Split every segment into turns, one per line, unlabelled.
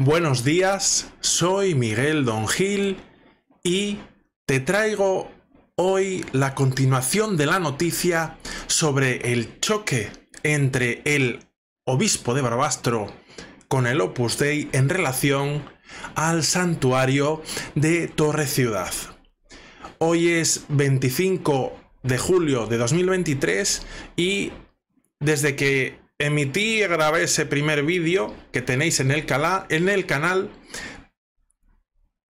Buenos días, soy Miguel Don Gil y te traigo hoy la continuación de la noticia sobre el choque entre el obispo de Barbastro con el Opus Dei en relación al santuario de Torre Ciudad. Hoy es 25 de julio de 2023 y desde que emití y grabé ese primer vídeo que tenéis en el, en el canal,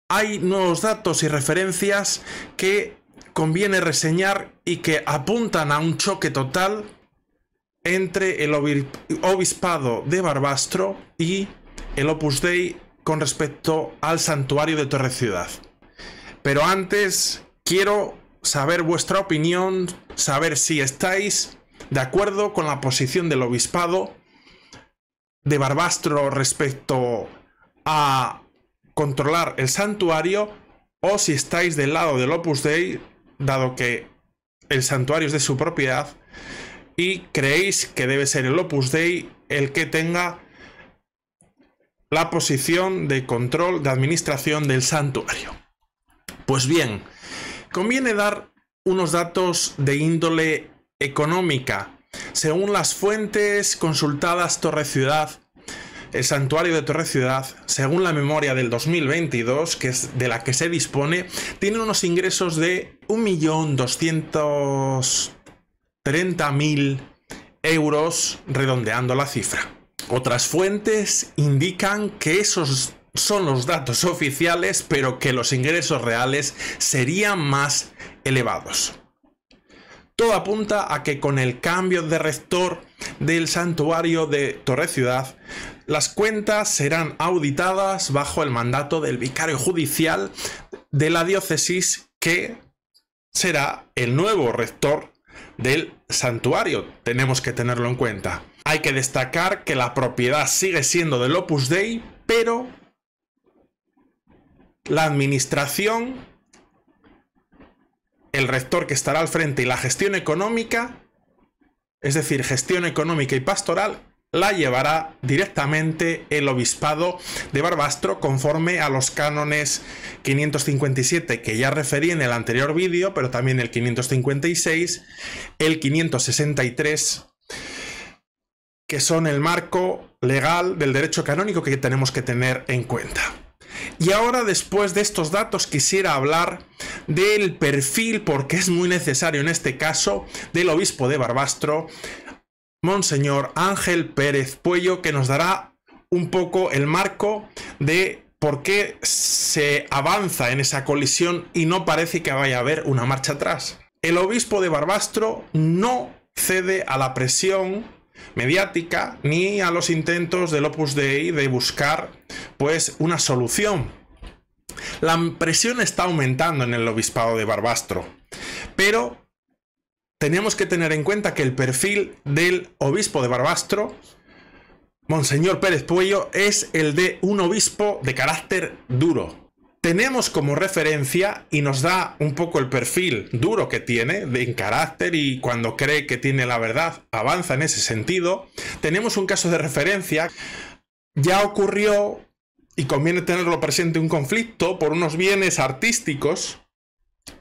hay nuevos datos y referencias que conviene reseñar y que apuntan a un choque total entre el obispado de Barbastro y el Opus Dei con respecto al santuario de Torre Ciudad. Pero antes quiero saber vuestra opinión, saber si estáis de acuerdo con la posición del obispado de Barbastro respecto a controlar el santuario o si estáis del lado del Opus Dei, dado que el santuario es de su propiedad y creéis que debe ser el Opus Dei el que tenga la posición de control, de administración del santuario. Pues bien, conviene dar unos datos de índole económica. Según las fuentes consultadas Torre Ciudad, el santuario de Torre Ciudad, según la memoria del 2022, que es de la que se dispone, tiene unos ingresos de 1.230.000 euros, redondeando la cifra. Otras fuentes indican que esos son los datos oficiales, pero que los ingresos reales serían más elevados. Todo apunta a que con el cambio de rector del santuario de Torre Ciudad, las cuentas serán auditadas bajo el mandato del vicario judicial de la diócesis que será el nuevo rector del santuario. Tenemos que tenerlo en cuenta. Hay que destacar que la propiedad sigue siendo del Opus Dei, pero la administración el rector que estará al frente y la gestión económica, es decir, gestión económica y pastoral, la llevará directamente el obispado de Barbastro conforme a los cánones 557 que ya referí en el anterior vídeo, pero también el 556, el 563, que son el marco legal del derecho canónico que tenemos que tener en cuenta. Y ahora, después de estos datos, quisiera hablar del perfil, porque es muy necesario en este caso, del obispo de Barbastro, Monseñor Ángel Pérez Puello, que nos dará un poco el marco de por qué se avanza en esa colisión y no parece que vaya a haber una marcha atrás. El obispo de Barbastro no cede a la presión mediática ni a los intentos del Opus Dei de buscar pues una solución la presión está aumentando en el obispado de Barbastro, pero tenemos que tener en cuenta que el perfil del obispo de Barbastro, Monseñor Pérez Puello, es el de un obispo de carácter duro, tenemos como referencia y nos da un poco el perfil duro que tiene, de en carácter y cuando cree que tiene la verdad, avanza en ese sentido. Tenemos un caso de referencia. Ya ocurrió y conviene tenerlo presente un conflicto por unos bienes artísticos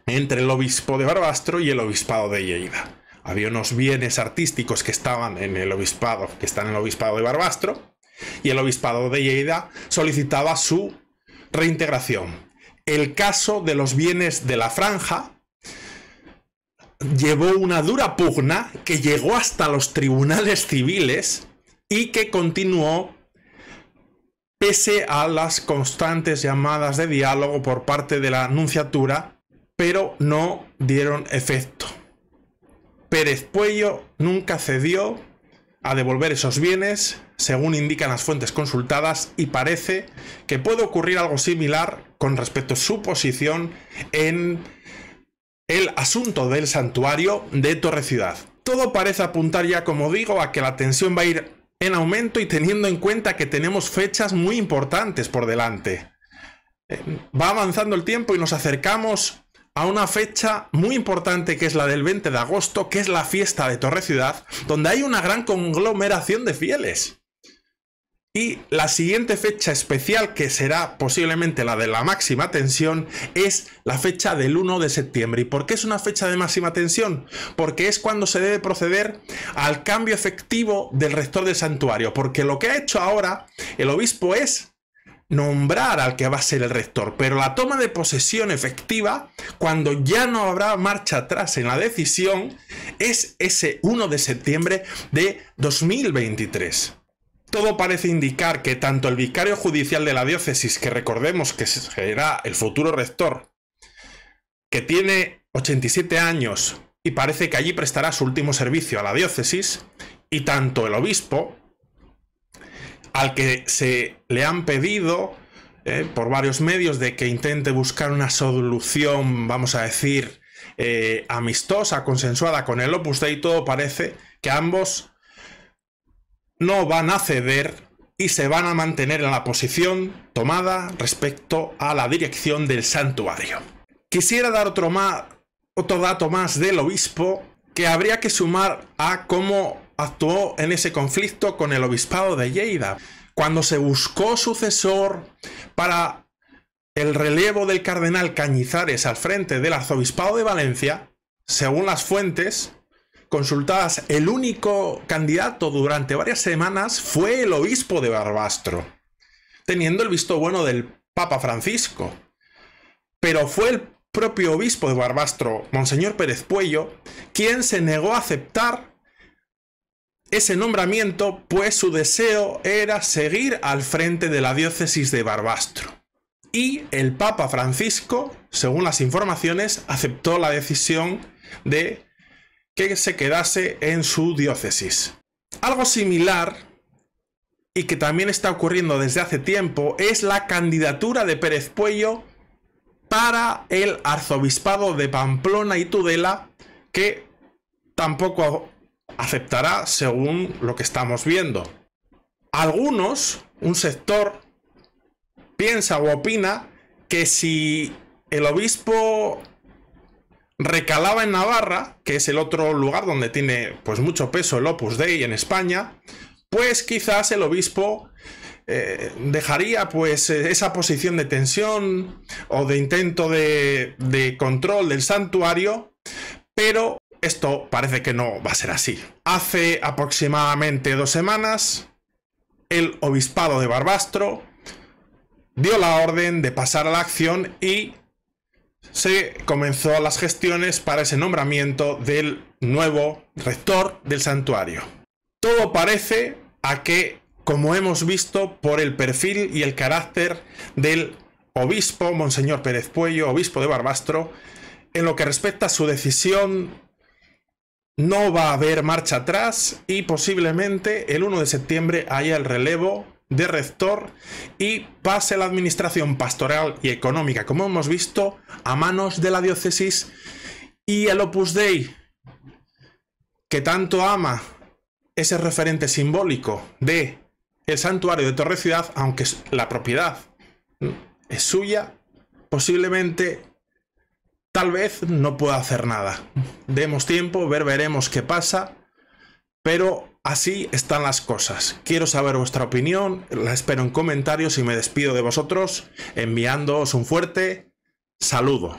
entre el obispo de Barbastro y el obispado de Lleida. Había unos bienes artísticos que estaban en el obispado, que están en el obispado de Barbastro, y el obispado de Lleida solicitaba su reintegración. El caso de los bienes de la franja llevó una dura pugna que llegó hasta los tribunales civiles y que continuó pese a las constantes llamadas de diálogo por parte de la anunciatura, pero no dieron efecto. Pérez Puello nunca cedió a devolver esos bienes, según indican las fuentes consultadas, y parece que puede ocurrir algo similar con respecto a su posición en el asunto del santuario de Torre Ciudad. Todo parece apuntar ya, como digo, a que la tensión va a ir en aumento y teniendo en cuenta que tenemos fechas muy importantes por delante. Eh, va avanzando el tiempo y nos acercamos a una fecha muy importante que es la del 20 de agosto, que es la fiesta de Torre Ciudad, donde hay una gran conglomeración de fieles. Y la siguiente fecha especial, que será posiblemente la de la máxima tensión, es la fecha del 1 de septiembre. ¿Y por qué es una fecha de máxima tensión? Porque es cuando se debe proceder al cambio efectivo del rector del santuario. Porque lo que ha hecho ahora el obispo es nombrar al que va a ser el rector, pero la toma de posesión efectiva, cuando ya no habrá marcha atrás en la decisión, es ese 1 de septiembre de 2023. Todo parece indicar que tanto el vicario judicial de la diócesis, que recordemos que será el futuro rector, que tiene 87 años y parece que allí prestará su último servicio a la diócesis, y tanto el obispo, al que se le han pedido eh, por varios medios de que intente buscar una solución, vamos a decir, eh, amistosa, consensuada con el Opus Dei, todo parece que ambos no van a ceder y se van a mantener en la posición tomada respecto a la dirección del santuario. Quisiera dar otro, dato más del obispo que habría que sumar a cómo actuó en ese conflicto con el obispado de Lleida, cuando se buscó sucesor para el relevo del cardenal Cañizares al frente del arzobispado de Valencia, según las fuentes, consultadas, el único candidato durante varias semanas fue el obispo de Barbastro, teniendo el visto bueno del Papa Francisco. Pero fue el propio obispo de Barbastro, Monseñor Pérez Puello, quien se negó a aceptar ese nombramiento, pues su deseo era seguir al frente de la diócesis de Barbastro. Y el Papa Francisco, según las informaciones, aceptó la decisión de que se quedase en su diócesis. Algo similar y que también está ocurriendo desde hace tiempo es la candidatura de Pérez Puello para el arzobispado de Pamplona y Tudela que tampoco aceptará según lo que estamos viendo. Algunos, un sector, piensa o opina que si el obispo recalaba en Navarra, que es el otro lugar donde tiene pues mucho peso el Opus Dei en España, pues quizás el obispo eh, dejaría pues eh, esa posición de tensión o de intento de, de control del santuario, pero esto parece que no va a ser así. Hace aproximadamente dos semanas, el obispado de Barbastro dio la orden de pasar a la acción y se comenzó las gestiones para ese nombramiento del nuevo rector del santuario. Todo parece a que, como hemos visto por el perfil y el carácter del obispo, Monseñor Pérez Puello, obispo de Barbastro, en lo que respecta a su decisión, no va a haber marcha atrás y posiblemente el 1 de septiembre haya el relevo de Rector y pase la administración pastoral y económica, como hemos visto, a manos de la diócesis y el Opus Dei, que tanto ama ese referente simbólico de el santuario de Torre Ciudad, aunque la propiedad es suya, posiblemente tal vez no pueda hacer nada. Demos tiempo, ver, veremos qué pasa, pero Así están las cosas. Quiero saber vuestra opinión, la espero en comentarios y me despido de vosotros enviándoos un fuerte saludo.